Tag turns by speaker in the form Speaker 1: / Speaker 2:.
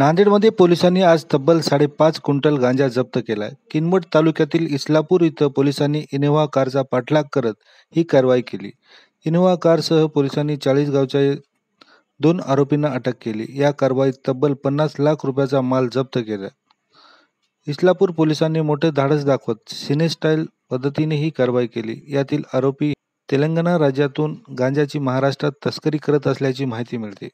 Speaker 1: नांदेडमध्ये पोलिसांनी आज तब्बल साडेपाच क्विंटल गांजा जप्त केला किनवट तालुक्यातील इस्लापूर इथं पोलिसांनी इनोव्हा कारचा पाठलाग करत ही कारवाई केली इनोव्हा कारसह पोलिसांनी चाळीस गावच्या दोन आरोपींना अटक केली या कारवाईत तब्बल पन्नास लाख रुपयाचा माल जप्त केला इस्लापूर पोलिसांनी मोठे धाडस दाखवत सिनेस्टाईल पद्धतीने ही कारवाई केली यातील आरोपी तेलंगणा राज्यातून गांजाची महाराष्ट्रात तस्करी करत असल्याची माहिती मिळते